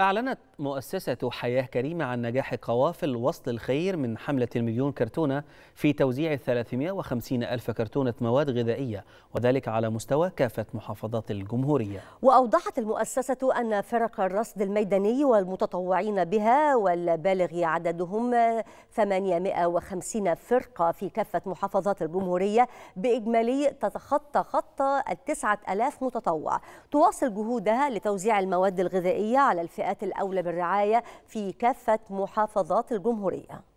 أعلنت مؤسسة حياة كريمة عن نجاح قوافل وصل الخير من حملة المليون كرتونة في توزيع 350 ألف كرتونة مواد غذائية وذلك على مستوى كافة محافظات الجمهورية وأوضحت المؤسسة أن فرق الرصد الميداني والمتطوعين بها والبالغ عددهم 850 فرقة في كافة محافظات الجمهورية بإجمالي تتخطى خط التسعة ألاف متطوع تواصل جهودها لتوزيع المواد الغذائية على الفئة الفئات الأولى بالرعاية في كافة محافظات الجمهورية